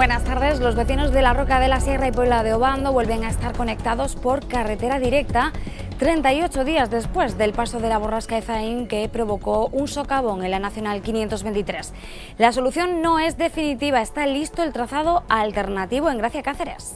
Buenas tardes. Los vecinos de La Roca de la Sierra y Puebla de Obando vuelven a estar conectados por carretera directa 38 días después del paso de la borrasca Ezaín que provocó un socavón en la Nacional 523. La solución no es definitiva, está listo el trazado alternativo en Gracia Cáceres.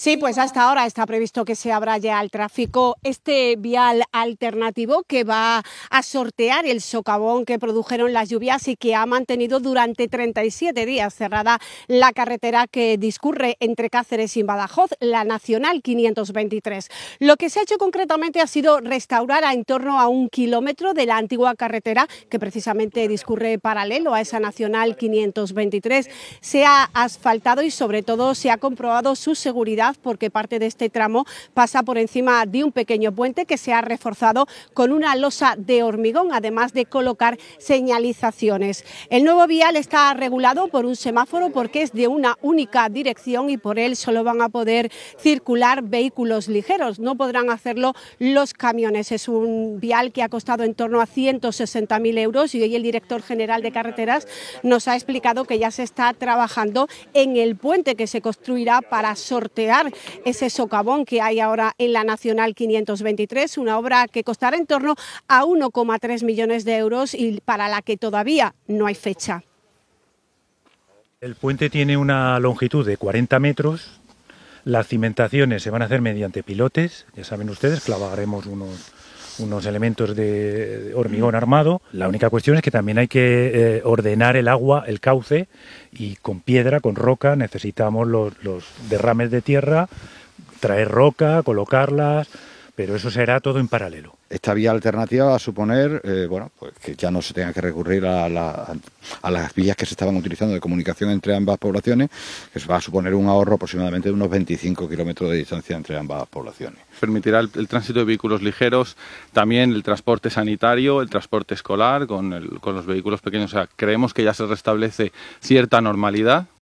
Sí, pues hasta ahora está previsto que se abra ya al tráfico este vial alternativo que va a sortear el socavón que produjeron las lluvias y que ha mantenido durante 37 días cerrada la carretera que discurre entre Cáceres y Badajoz, la Nacional 523. Lo que se ha hecho concretamente ha sido restaurar a en torno a un kilómetro de la antigua carretera que precisamente discurre paralelo a esa Nacional 523. Se ha asfaltado y sobre todo se ha comprobado su seguridad porque parte de este tramo pasa por encima de un pequeño puente que se ha reforzado con una losa de hormigón, además de colocar señalizaciones. El nuevo vial está regulado por un semáforo porque es de una única dirección y por él solo van a poder circular vehículos ligeros, no podrán hacerlo los camiones. Es un vial que ha costado en torno a 160.000 euros y hoy el director general de carreteras nos ha explicado que ya se está trabajando en el puente que se construirá para sortear ese socavón que hay ahora en la Nacional 523, una obra que costará en torno a 1,3 millones de euros y para la que todavía no hay fecha. El puente tiene una longitud de 40 metros. Las cimentaciones se van a hacer mediante pilotes, ya saben ustedes, clavaremos unos, unos elementos de hormigón armado. La única cuestión es que también hay que eh, ordenar el agua, el cauce, y con piedra, con roca, necesitamos los derrames de tierra, traer roca, colocarlas, pero eso será todo en paralelo. Esta vía alternativa va a suponer eh, bueno, pues que ya no se tenga que recurrir a, las vías que se estaban utilizando de comunicación entre ambas poblaciones, que va a suponer un ahorro aproximadamente de unos 25 kilómetros de distancia entre ambas poblaciones. Permitirá el, tránsito de vehículos ligeros, también el transporte sanitario, el transporte escolar con, con los vehículos pequeños. O sea, creemos que ya se restablece cierta normalidad